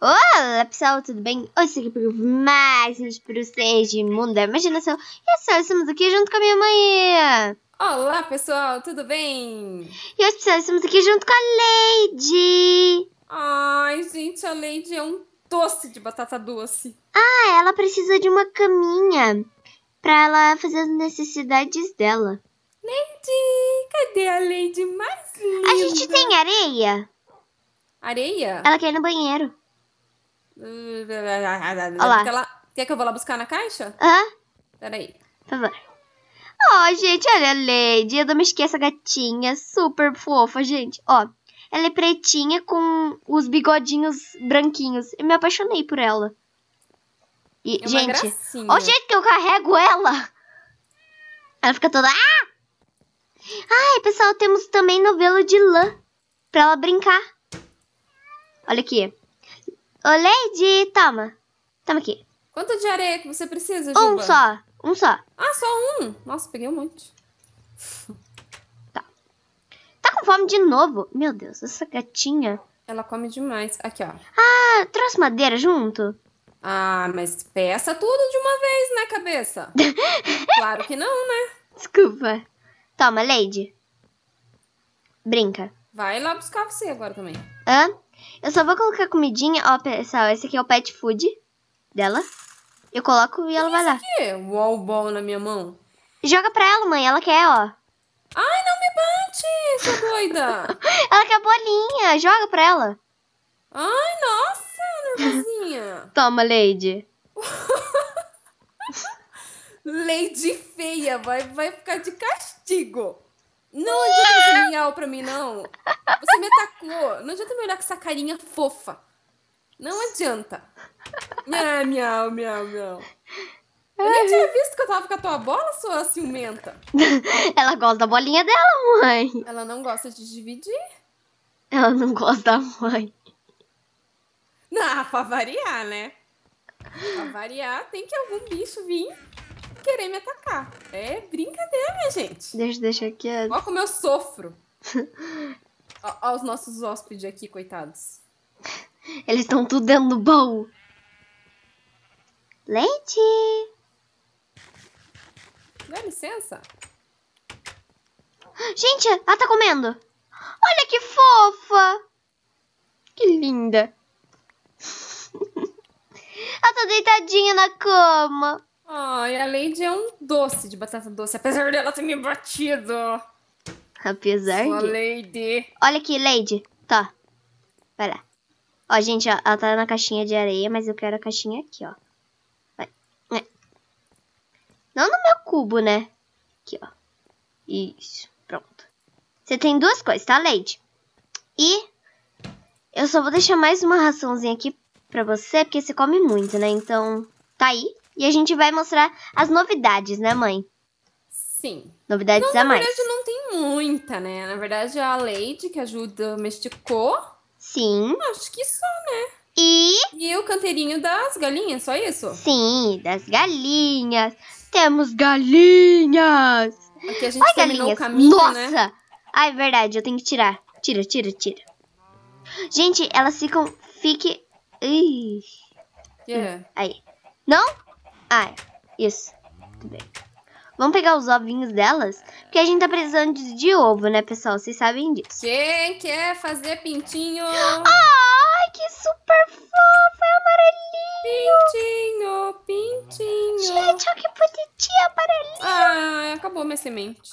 Olá pessoal, tudo bem? Hoje aqui para mais um para vocês de Mundo da Imaginação E é só, estamos aqui junto com a minha mãe Olá pessoal, tudo bem? E hoje pessoal, estamos aqui junto com a Lady Ai gente, a Lady é um doce de batata doce Ah, ela precisa de uma caminha para ela fazer as necessidades dela Lady, cadê a Lady mais linda? A gente tem areia? Areia? Ela quer ir no banheiro Olá. Ela... Quer é que eu vou lá buscar na caixa? Hã? Peraí. Por favor. Ó, oh, gente, olha a Lady. Eu não me esqueço a gatinha. Super fofa, gente. Ó, oh, ela é pretinha com os bigodinhos branquinhos. Eu me apaixonei por ela. E, é gente, o jeito que eu carrego ela. Ela fica toda... Ah! Ai, pessoal, temos também novelo de lã. Pra ela brincar. Olha aqui. Ô, Lady, toma. Toma aqui. Quanto de areia que você precisa, Juba? Um só. Um só. Ah, só um? Nossa, peguei um monte. Tá. Tá com fome de novo? Meu Deus, essa gatinha. Ela come demais. Aqui, ó. Ah, trouxe madeira junto? Ah, mas peça tudo de uma vez, né, cabeça? claro que não, né? Desculpa. Toma, Lady. Brinca. Vai lá buscar você agora também. Hã? Eu só vou colocar comidinha. Ó, pessoal, esse aqui é o pet food dela. Eu coloco e ela vai lá. Que? É wall ball na minha mão. Joga pra ela, mãe. Ela quer, ó. Ai, não me bate, sua doida. ela quer bolinha. Joga pra ela. Ai, nossa, nervosinha. Toma, Lady. Lady feia. Vai, vai ficar de castigo. Não adianta ser miau pra mim, não. Você me atacou. Não adianta me olhar com essa carinha fofa. Não adianta. Miau, miau, miau, miau. Eu nem tinha visto que eu tava com a tua bola, sua ciumenta. Ela gosta da bolinha dela, mãe. Ela não gosta de dividir. Ela não gosta da mãe. Não, ah, pra variar, né? Pra variar, tem que algum bicho vir querer me atacar. É brincadeira, minha gente. Deixa, deixa quieto. Olha como eu sofro. Olha os nossos hóspedes aqui, coitados. Eles estão tudo dentro do baú. Leite! Dá licença. Gente, ela tá comendo. Olha que fofa! Que linda. ela tá deitadinha na cama. Ai, a Lady é um doce de batata doce, apesar dela ter me batido. Apesar Sua de? Lady. Olha aqui, Lady. Tá. Vai lá. Ó, gente, ó, ela tá na caixinha de areia, mas eu quero a caixinha aqui, ó. Vai. É. Não no meu cubo, né? Aqui, ó. Isso. Pronto. Você tem duas coisas, tá, Lady? E eu só vou deixar mais uma raçãozinha aqui pra você, porque você come muito, né? Então, tá aí e a gente vai mostrar as novidades, né, mãe? Sim. Novidades não, a mais. Na verdade, não tem muita, né? Na verdade, a Lady, que ajuda Mesticou. Sim. Acho que só, né? E... e o canteirinho das galinhas, só isso? Sim, das galinhas. Temos galinhas! Aqui a gente né? Ai, galinhas. o caminho, Nossa! né? verdade, eu tenho que tirar. Tira, tira, tira. Gente, elas ficam... Fique... Ih. Yeah. Aí. Não? Ah, é. Isso. Muito bem. Vamos pegar os ovinhos delas? Porque a gente tá precisando de, ovo, né, pessoal? Vocês sabem disso. Quem quer fazer pintinho? Ai, que super fofo! É amarelinho! Pintinho, pintinho. Gente, olha que bonitinho, amarelinho. Ah, acabou minha semente.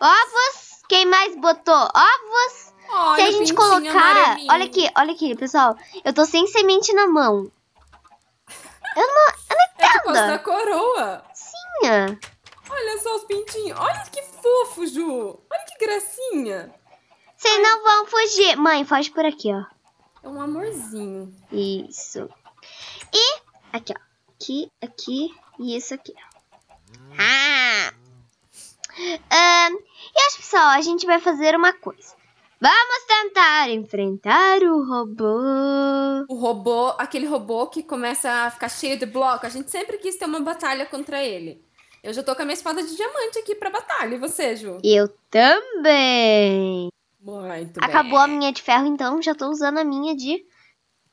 Ovos! Quem mais botou? Ovos! Olha, Se a gente colocar... Amarelinho. Olha aqui, olha aqui, pessoal. Eu tô sem semente na mão. Eu não por da coroa. Sim. Olha só os pintinhos. Olha que fofo, Ju. Olha que gracinha. Vocês não vão fugir. Mãe, foge por aqui, ó. É um amorzinho. Isso. E aqui, ó. Aqui, aqui e isso aqui, Ah! Um, e que só a gente vai fazer uma coisa. Vamos tentar enfrentar o robô. O robô, aquele robô que começa a ficar cheio de bloco. A gente sempre quis ter uma batalha contra ele. Eu já tô com a minha espada de diamante aqui pra batalha. E você, Ju? Eu também. Muito Acabou bem. a minha de ferro, então já tô usando a minha de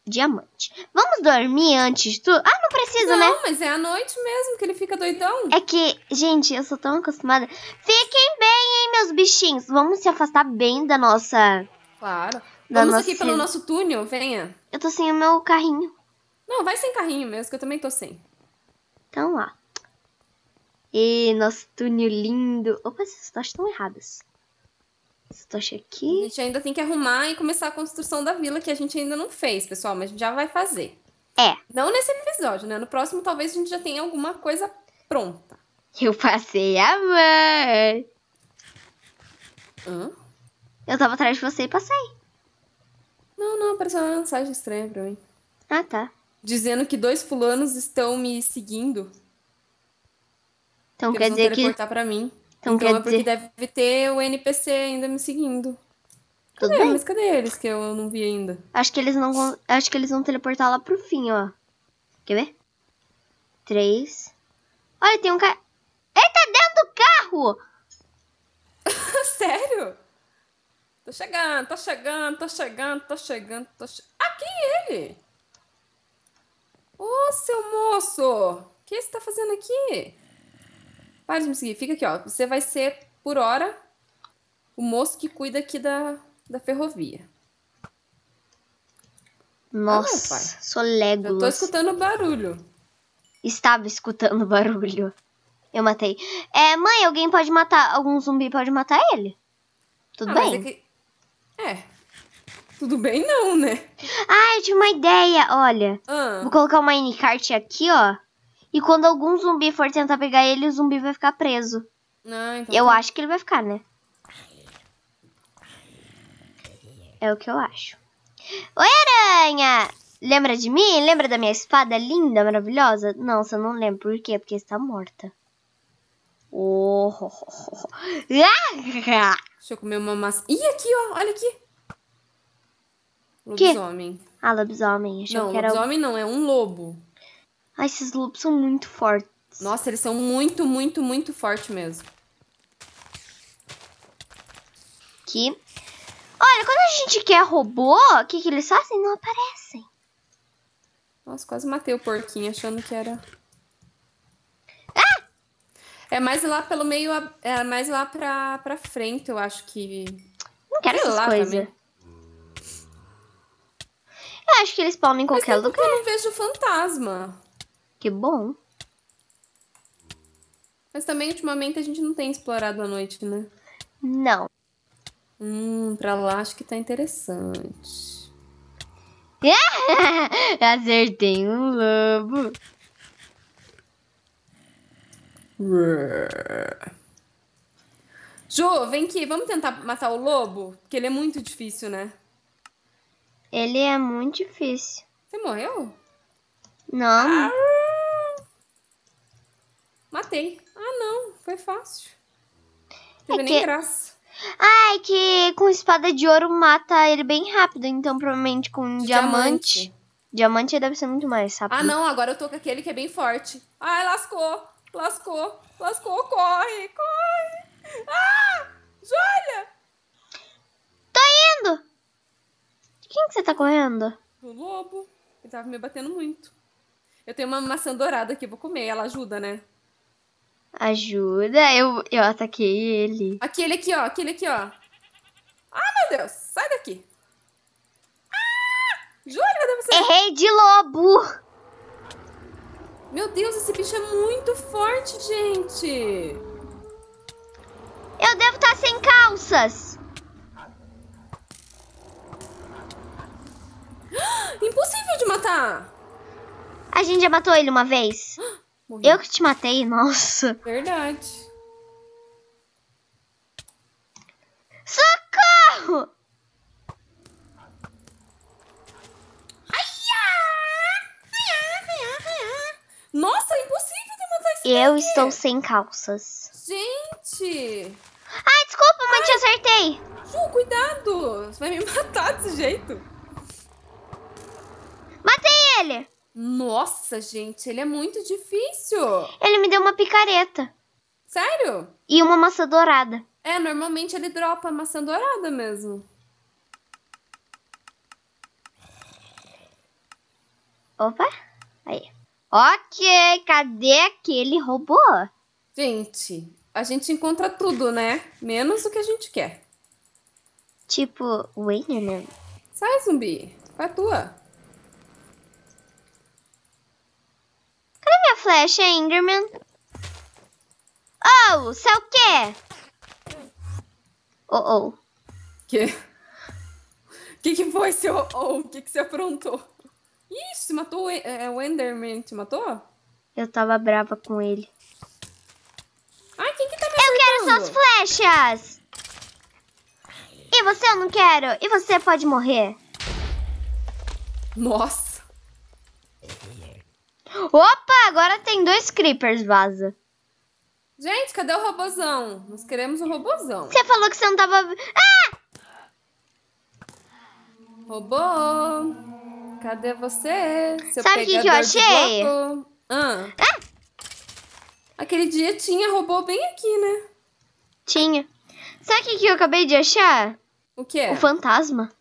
diamante. Vamos dormir antes de tudo? Ah, não precisa, não, né? Não, mas é à noite mesmo que ele fica doidão. É que, gente, eu sou tão acostumada. Fiquem bem, hein, meus bichinhos. Vamos se afastar bem da nossa. Claro. Da Vamos nossa... aqui pelo nosso túnel, venha. Eu tô sem o meu carrinho. Não, vai sem carrinho mesmo, que eu também tô sem. Então lá. E nosso túnel lindo. Opa, essas tochas estão erradas aqui. A gente ainda tem que arrumar e começar a construção da vila, que a gente ainda não fez, pessoal, mas a gente já vai fazer. É. Não nesse episódio, né? No próximo, talvez a gente já tenha alguma coisa pronta. Eu passei a mão. Hã? Eu tava atrás de você e passei. Não, não, apareceu uma mensagem estranha pra mim. Ah, tá. Dizendo que dois fulanos estão me seguindo. Então que quer dizer que. Pra mim. Então, então é porque dizer... deve ter o NPC ainda me seguindo. Tudo tá cadê? bem. Mas cadê eles que eu não vi ainda? Acho que eles não vão. Acho que eles vão teleportar lá pro fim, ó. Quer ver? Três. Olha, tem um cara. Ele tá dentro do carro! Sério? Tô chegando, tô chegando, tô chegando, tô chegando, tô chegando. Aqui ele! Ô, seu moço! O que você tá fazendo aqui? Para de me seguir, fica aqui, ó. Você vai ser, por hora, o moço que cuida aqui da, da ferrovia. Tá Nossa, ah, não, sou Legolas. Eu tô escutando barulho. Estava escutando barulho. Eu matei. É, mãe, alguém pode matar. Algum zumbi pode matar ele? Tudo ah, bem? É, que... é. Tudo bem, não, né? Ah, eu tinha uma ideia, olha. Ah. Vou colocar o minecart aqui, ó. E quando algum zumbi for tentar pegar ele, o zumbi vai ficar preso. Não, ah, então eu tá... acho que ele vai ficar, né? É o que eu acho. Oi, aranha! Lembra de mim? Lembra da minha espada linda, maravilhosa? Não, você não lembra. Por quê? Porque está morta. Oh. Ah! Deixa eu comer uma maçã. Ih, aqui, ó. Olha aqui. Lobisomem. Que? Ah, lobisomem. Achei não, que era... lobisomem não. É um lobo. Ai, esses loops são muito fortes. Nossa, eles são muito, muito, muito fortes mesmo. Aqui. Olha, quando a gente quer robô, o que, que eles fazem? Não aparecem. Nossa, quase matei o porquinho achando que era... Ah! É mais lá pelo meio, é mais lá pra, pra frente, eu acho que... Não quero Sei essas coisas. Eu acho que eles spawnam em qualquer lugar. eu não vejo fantasma. Que bom. Mas também ultimamente a gente não tem explorado a noite, né? Não. Hum, pra lá acho que tá interessante. Acertei um lobo. Ju, vem aqui, vamos tentar matar o lobo? Porque ele é muito difícil, né? Ele é muito difícil. Você morreu? Não. Ah! Matei. Ah, não. Foi fácil. Não teve é nem que... graça. Ah, é que com espada de ouro mata ele bem rápido. Então, provavelmente com diamante. diamante. Diamante deve ser muito mais rápido. Ah, não. Agora eu tô com aquele que é bem forte. Ai, lascou. Lascou. Lascou. Corre. Corre. Ah! Júlia! Tô indo! De quem que você tá correndo? Do lobo. Ele tava me batendo muito. Eu tenho uma maçã dourada aqui. Vou comer. Ela ajuda, né? Ajuda, eu, eu ataquei ele. Aquele aqui, ó, aquele aqui, ó. Ah, meu Deus, sai daqui. Ah! Júlia, cadê você? Errei de lobo. Meu Deus, esse bicho é muito forte, gente. Eu devo estar sem calças. Ah, impossível de matar. A gente já matou ele uma vez. Ah, Morri. Eu que te matei, nossa. Verdade. Socorro! Nossa, é impossível de matar esse Eu daqui. estou sem calças. Gente! Ai, desculpa, mas Ai. te acertei. Ju, cuidado! Você vai me matar desse jeito. Matei ele! Nossa, gente, ele é muito difícil. Ele me deu uma picareta. Sério? E uma maçã dourada. É, normalmente ele dropa a maçã dourada mesmo. Opa, aí. Ok, cadê aquele robô? Gente, a gente encontra tudo, né? Menos o que a gente quer. Tipo, o né? Sai, zumbi. Vai tua. flecha, Enderman. Oh, você é o quê? Oh, oh. Que? Que que foi, seu oh? O oh? que que você aprontou? Ixi, matou o, é, o Enderman, te matou? Eu tava brava com ele. Ai, quem que tá me Eu quero suas flechas! E você eu não quero! E você pode morrer! Nossa! Opa, agora tem dois creepers, vaza. Gente, cadê o robozão? Nós queremos o um robozão. Você falou que você não tava... Ah! Robô, cadê você? Seu Sabe o que, que eu achei? Ah. ah. Aquele dia tinha robô bem aqui, né? Tinha. Sabe o que, que eu acabei de achar? O que? O fantasma.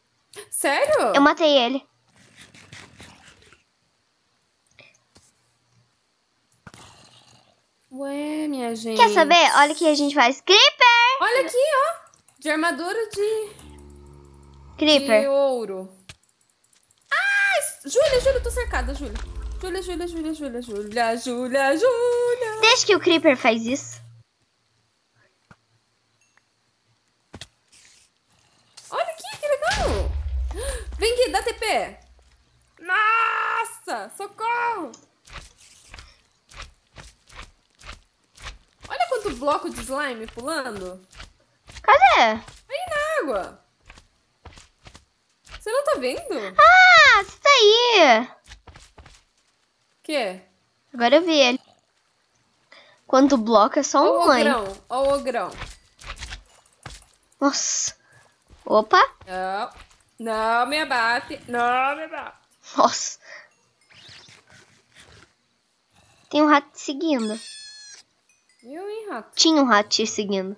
Sério? Eu matei ele. Ué, minha gente. Quer saber? Olha o que a gente faz. Creeper! Olha aqui, ó. De armadura de... Creeper. De ouro. Ai! Júlia, Júlia, tô cercada, Júlia. Júlia, Júlia, Júlia, Júlia, Júlia, Júlia, Júlia. Desde que o Creeper faz isso. Olha aqui, que legal. Vem aqui, dá TP. Nossa, socorro. tanto bloco de slime pulando? Cadê? Aí na água. Você não tá vendo? Ah, você tá aí. Que? Agora eu vi ele. Quanto bloco é só um O mãe. Olha o ogrão. Nossa. Opa. Não. Não me abate. Não me abate. Nossa. Tem um rato seguindo. Viu, hein, rato? Tinha um rato te seguindo.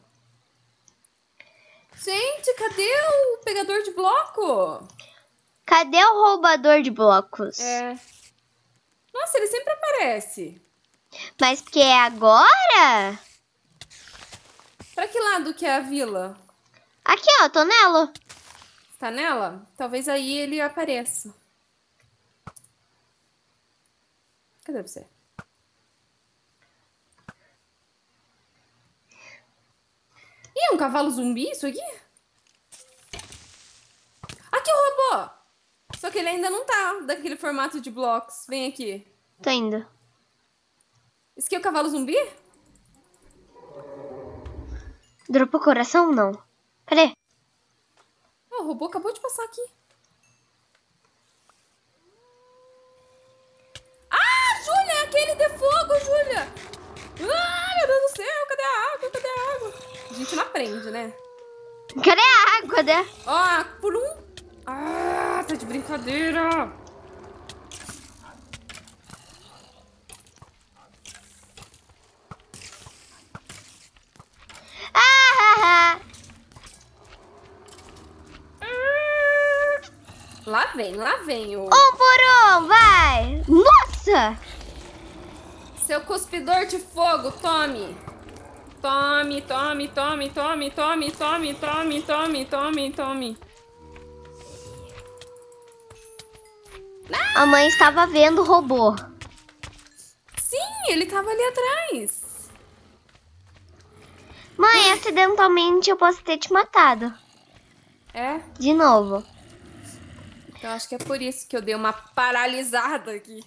Gente, cadê o pegador de bloco? Cadê o roubador de blocos? É. Nossa, ele sempre aparece. Mas porque é agora? Pra que lado que é a vila? Aqui, ó, tô nela. Tá nela? Talvez aí ele apareça. Cadê você? Ih, é um cavalo zumbi isso aqui? Aqui o robô! Só que ele ainda não tá daquele formato de blocos. Vem aqui. Tá ainda. Esse aqui é o cavalo zumbi? Dropou coração ou não? Cadê? o robô acabou de passar aqui. Ah, Júlia! É aquele de fogo, Júlia! Ah, meu Deus do céu! Cadê a água? Cadê a água? A gente não aprende, né? Cadê a água, né? Ó, oh, por um... Ah, tá de brincadeira. Ah, lá vem, lá vem o... Um por um, vai! Nossa! Seu cuspidor de fogo, tome! Tome, tome, tome, tome, tome, tome, tome, tome, tome, tome. A mãe estava vendo o robô. Sim, ele estava ali atrás. Mãe, acidentalmente eu posso ter te matado. É? De novo. Eu acho que é por isso que eu dei uma paralisada aqui.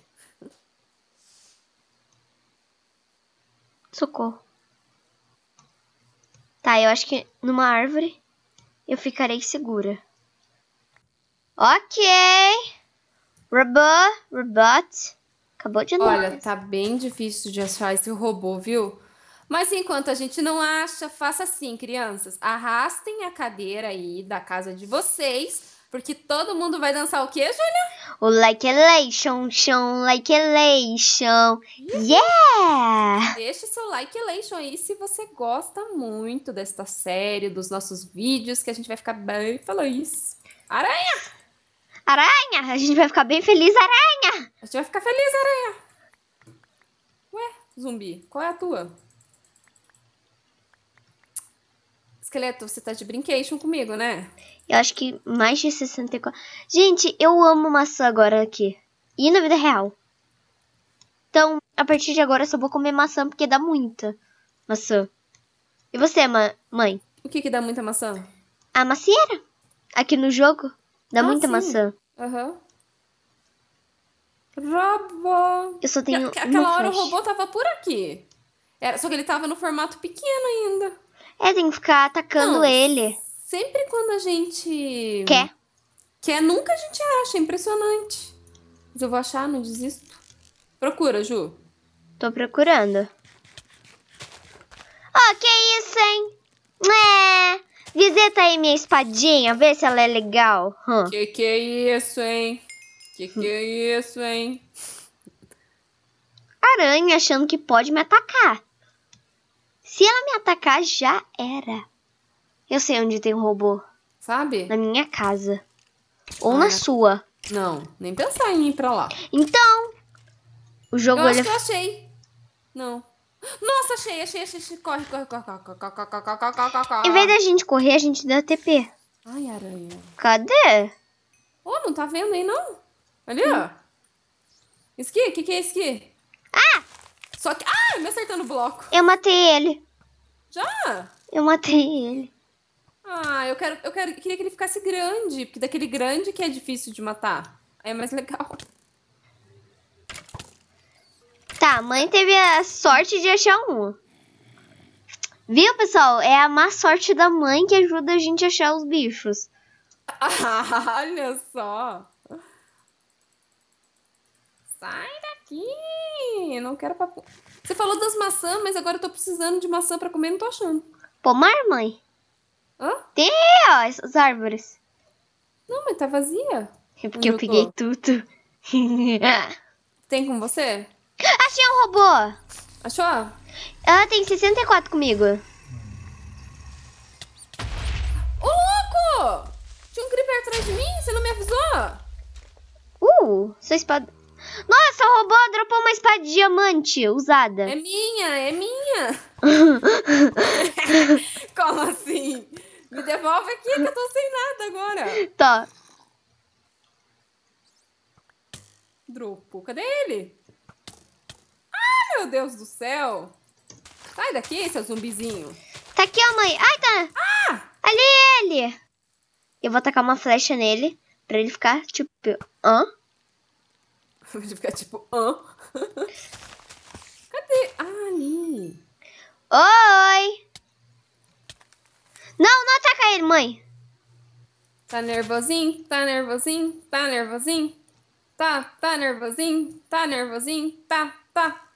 Socorro. Tá, eu acho que numa árvore eu ficarei segura. Ok. Robô, robot. Acabou de andar. Olha, tá bem difícil de achar esse robô, viu? Mas enquanto a gente não acha, faça assim, crianças. Arrastem a cadeira aí da casa de vocês porque todo mundo vai dançar o quê, Júlia? O Like Elation, chão, Like Elation. Yeah! Deixe seu Like Elation aí se você gosta muito desta série, dos nossos vídeos, que a gente vai ficar bem feliz. Aranha! Aranha! A gente vai ficar bem feliz, aranha! A gente vai ficar feliz, aranha! Ué, zumbi, qual é a tua? Esqueleto, você tá de brincation comigo, né? Eu acho que mais de 64. Gente, eu amo maçã agora aqui. E na vida real. Então, a partir de agora eu só vou comer maçã porque dá muita maçã. E você, ma mãe? O que que dá muita maçã? A macieira. Aqui no jogo. Dá ah, muita sim. maçã. Aham. Uhum. Robô. Eu só tenho. Que, aquela hora flash. o robô tava por aqui. Era, é, só que ele tava no formato pequeno ainda. É, tem que ficar atacando ele sempre quando a gente. Quer? Quer, nunca a gente acha. É impressionante. Mas eu vou achar, não desisto. Procura, Ju. Tô procurando. Oh, que isso, hein? É. Visita aí minha espadinha, vê se ela é legal. Hum. Que que é isso, hein? Que que é isso, hein? Aranha achando que pode me atacar. Se ela me atacar, já era. Eu sei onde tem um robô. Sabe? Na minha casa. Ou ah, na sua. Não, nem pensar em ir pra lá. Então, o jogo... Eu acho ele... que eu achei. Não. Nossa, achei, achei, achei. Corre, corre, corre, corre, corre, corre, corre, corre, corre, corre, corre. Em vez da gente correr, a gente dá TP. Ai, aranha. Cadê? Ô, oh, não tá vendo aí, não? Ali, hum. ó. Esqui, o que que é esqui? Ah! Só que... Ah, me acertando o bloco. Eu matei ele. Já? Eu matei ele. Ah, eu quero, eu quero, queria que ele ficasse grande, porque daquele grande que é difícil de matar. é mais legal. Tá, mãe teve a sorte de achar um. Viu, pessoal? É a má sorte da mãe que ajuda a gente a achar os bichos. Olha só. Sai daqui! Não quero papo. Você falou das maçãs, mas agora eu tô precisando de maçã para comer e não tô achando. Pomar, mãe? Hã? Tem, ó, essas árvores. Não, mas tá vazia. É porque eu, eu peguei tô. tudo. Tem com você? Achei um robô! Achou? Ela tem 64 comigo. Ô, louco! Tinha um creeper atrás de mim? Você não me avisou? Uh, sua espada... Nossa, o robô dropou uma espada de diamante usada. É minha, é minha. Como assim? Me devolve aqui que eu tô sem nada agora. Tá. Drupo. Cadê ele? Ah, meu Deus do céu. Sai daqui, seu zumbizinho. Tá aqui, ó, mãe. Ai, tá. Ah! Ali é ele. Eu vou atacar uma flecha nele pra ele ficar tipo... Hã? pra ele ficar tipo... Hã? Cadê? Ah, ali. Oi! Não, não ataca ele, mãe. Tá nervosinho? Tá nervosinho? Tá nervosinho? Tá, tá nervosinho? Tá nervosinho? Tá, tá.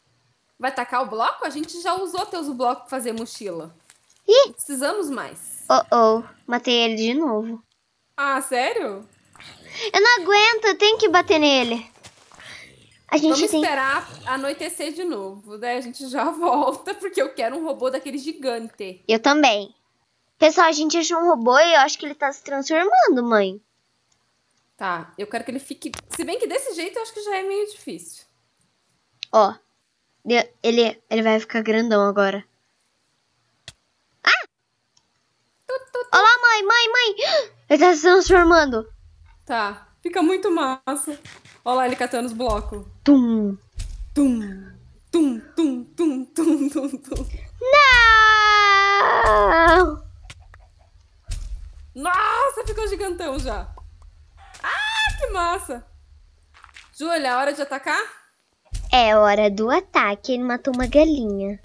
Vai tacar o bloco? A gente já usou teus blocos pra fazer mochila. Ih! Não precisamos mais. Oh, oh. Matei ele de novo. Ah, sério? Eu não aguento. Eu tenho que bater nele. A gente Vamos tem... esperar anoitecer de novo, né? A gente já volta, porque eu quero um robô daquele gigante. Eu também. Pessoal, a gente achou um robô e eu acho que ele tá se transformando, mãe. Tá, eu quero que ele fique. Se bem que desse jeito eu acho que já é meio difícil. Ó. Ele, ele vai ficar grandão agora. Ah! Tu, tu, tu. Olá, mãe, mãe, mãe! Ele tá se transformando. Tá, fica muito massa. Olha lá ele catando os blocos. Tum! Tum! Tum, tum, tum, tum, tum, tum. Não! Nossa, ficou gigantão já. Ah, que massa. Júlia, é hora de atacar? É hora do ataque. Ele matou uma galinha.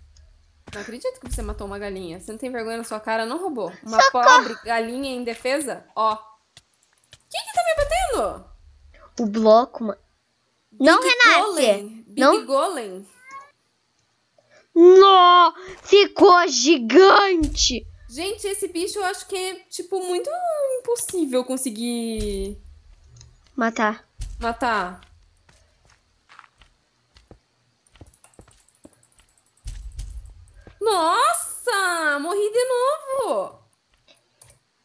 Não acredito que você matou uma galinha. Você não tem vergonha na sua cara, não roubou. Uma Socorro. pobre galinha indefesa? Ó. Quem que tá me batendo? O bloco, mano. Não, Renata. Golem. Big não? Golem. Nó, ficou gigante. Gente, esse bicho eu acho que é, tipo, muito impossível conseguir. Matar. Matar. Nossa! Morri de novo!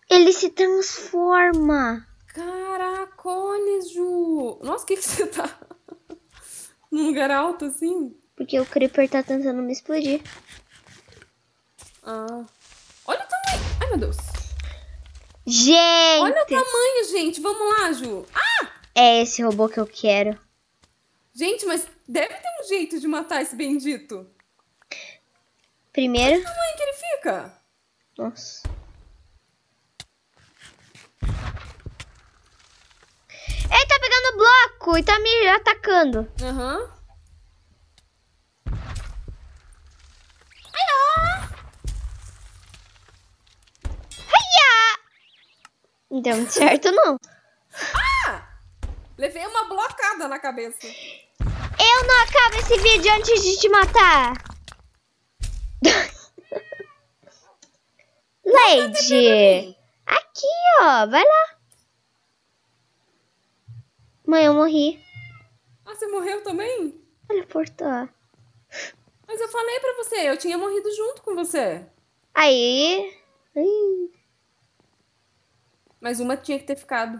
Ele se transforma. Caracoles, Ju! Nossa, o que, que você tá? Num lugar alto assim? Porque o Creeper tá tentando me explodir. Ah. Gente! Olha o tamanho, gente. Vamos lá, Ju. Ah! É esse robô que eu quero. Gente, mas deve ter um jeito de matar esse bendito. Primeiro. Olha o tamanho que ele fica. Nossa. Ele tá pegando bloco e tá me atacando. Aham. Uhum. Não deu muito certo, não. Ah! Levei uma blocada na cabeça. Eu não acabo esse vídeo antes de te matar. Lady. Aqui, ó. Vai lá. Mãe, eu morri. Ah, você morreu também? Olha o portão. Mas eu falei pra você, eu tinha morrido junto com você. Aí... Mas uma tinha que ter ficado.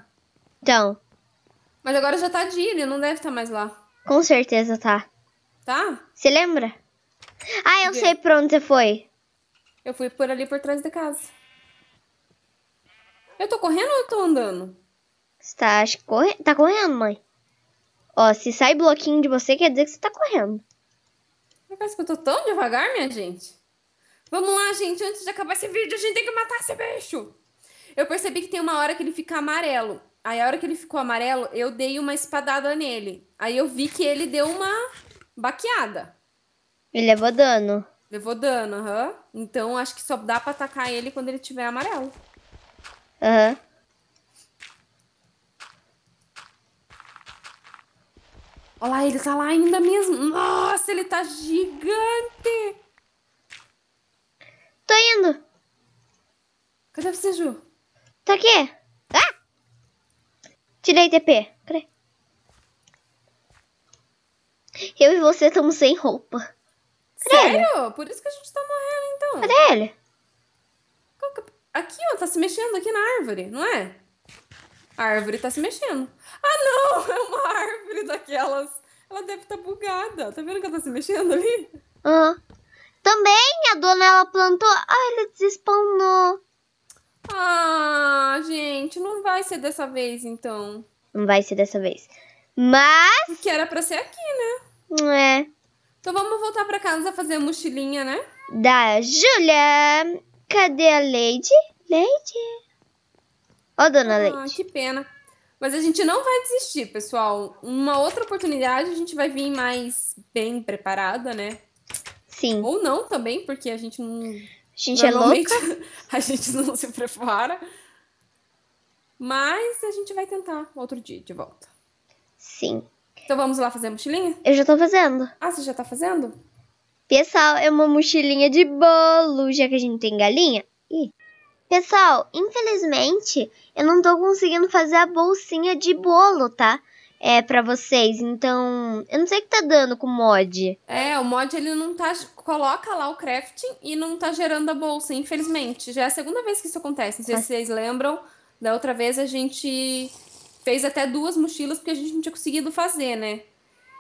Então. Mas agora já tá de ir, ele né? não deve estar tá mais lá. Com certeza tá. Tá? Você lembra? Ah, eu sei pra onde você foi. Eu fui por ali por trás da casa. Eu tô correndo ou eu tô andando? Você tá, acho, corre... tá correndo, mãe. Ó, se sai bloquinho de você, quer dizer que você tá correndo. Parece que eu tô tão devagar, minha gente. Vamos lá, gente. Antes de acabar esse vídeo, a gente tem que matar esse bicho. Eu percebi que tem uma hora que ele fica amarelo. Aí a hora que ele ficou amarelo, eu dei uma espadada nele. Aí eu vi que ele deu uma baqueada. Ele levou dano. Levou dano, aham. Uhum. Então acho que só dá pra atacar ele quando ele tiver amarelo. Aham. Uhum. Olha lá, ele tá lá ainda mesmo. Nossa, ele tá gigante. Tô indo. Cadê você, Ju? Tá aqui. Ah! Tirei TP. Eu e você estamos sem roupa. Cadê Sério? Ele? Por isso que a gente tá morrendo, então. Cadê ele? É aqui, ó, tá se mexendo aqui na árvore, não é? A árvore tá se mexendo. Ah, não! É uma árvore daquelas. Ela deve estar tá bugada. Tá vendo que ela tá se mexendo ali? ah Também a dona, ela plantou... Ah, ele despawnou. Ah, gente, não vai ser dessa vez, então. Não vai ser dessa vez. Mas. Porque era pra ser aqui, né? É. Então vamos voltar pra casa fazer a mochilinha, né? Da Júlia. Cadê a Lady? Lady. Ó, oh, dona ah, Ah, que pena. Mas a gente não vai desistir, pessoal. Uma outra oportunidade a gente vai vir mais bem preparada, né? Sim. Ou não também, porque a gente não a gente é louca? A gente não se prepara. Mas a gente vai tentar outro dia de volta. Sim. Então vamos lá fazer a mochilinha? Eu já tô fazendo. Ah, você já tá fazendo? Pessoal, é uma mochilinha de bolo, já que a gente tem galinha. Ih. Pessoal, infelizmente, eu não tô conseguindo fazer a bolsinha de bolo, tá? é para vocês. Então, eu não sei o que tá dando com o mod. É, o mod ele não tá coloca lá o crafting e não tá gerando a bolsa, infelizmente. Já é a segunda vez que isso acontece. Não sei se vocês lembram, da outra vez a gente fez até duas mochilas porque a gente não tinha conseguido fazer, né?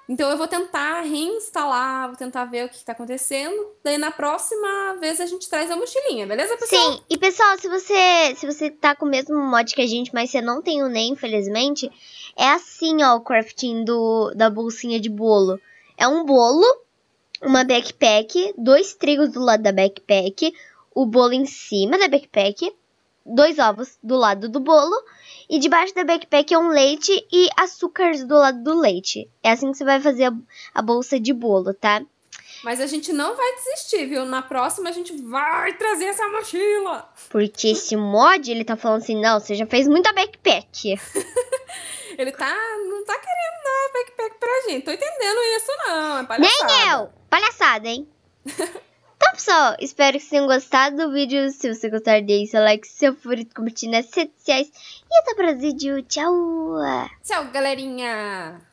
Então eu vou tentar reinstalar, vou tentar ver o que está acontecendo. Daí na próxima vez a gente traz a mochilinha, beleza, pessoal? Sim. E pessoal, se você se você tá com o mesmo mod que a gente, mas você não tem o NEM, infelizmente, é assim, ó, o crafting do, da bolsinha de bolo. É um bolo, uma backpack, dois trigos do lado da backpack, o bolo em cima da backpack, dois ovos do lado do bolo e debaixo da backpack é um leite e açúcares do lado do leite. É assim que você vai fazer a, a bolsa de bolo, tá? Mas a gente não vai desistir, viu? Na próxima a gente vai trazer essa mochila. Porque esse mod, ele tá falando assim, não, você já fez muita backpack. Ele tá, não tá querendo dar backpack pra gente. Tô entendendo isso, não. É palhaçada. Nem eu! Palhaçada, hein? então, pessoal, espero que vocês tenham gostado do vídeo. Se você gostar, deixe seu like, seu favorito, compartilhe nas redes sociais. E até o próximo vídeo. Tchau! Tchau, galerinha!